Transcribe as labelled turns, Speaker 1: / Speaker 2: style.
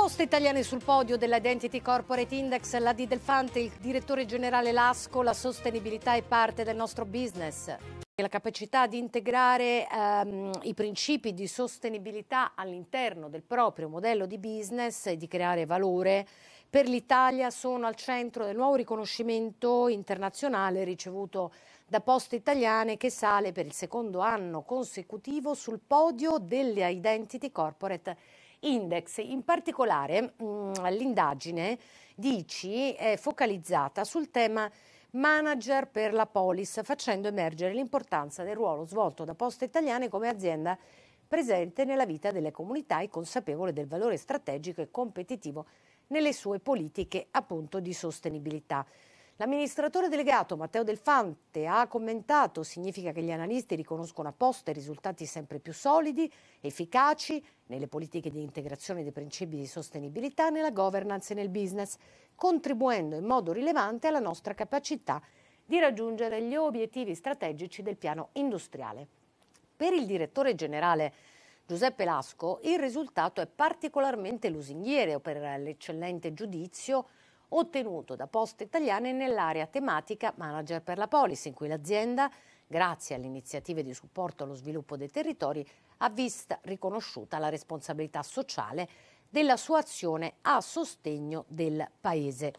Speaker 1: Poste italiane sul podio dell'Identity Corporate Index, la di Delfante, il direttore generale Lasco, la sostenibilità è parte del nostro business. La capacità di integrare ehm, i principi di sostenibilità all'interno del proprio modello di business e di creare valore per l'Italia sono al centro del nuovo riconoscimento internazionale ricevuto da Poste Italiane che sale per il secondo anno consecutivo sul podio delle Identity Corporate Index Index. In particolare mm, l'indagine Dici è focalizzata sul tema manager per la polis, facendo emergere l'importanza del ruolo svolto da Poste Italiane come azienda presente nella vita delle comunità e consapevole del valore strategico e competitivo nelle sue politiche appunto di sostenibilità. L'amministratore delegato Matteo Delfante ha commentato significa che gli analisti riconoscono apposta i risultati sempre più solidi, efficaci nelle politiche di integrazione dei principi di sostenibilità, nella governance e nel business, contribuendo in modo rilevante alla nostra capacità di raggiungere gli obiettivi strategici del piano industriale. Per il direttore generale Giuseppe Lasco il risultato è particolarmente lusinghiero per l'eccellente giudizio ottenuto da Poste Italiane nell'area tematica Manager per la Polis, in cui l'azienda, grazie alle iniziative di supporto allo sviluppo dei territori, ha vista riconosciuta la responsabilità sociale della sua azione a sostegno del Paese.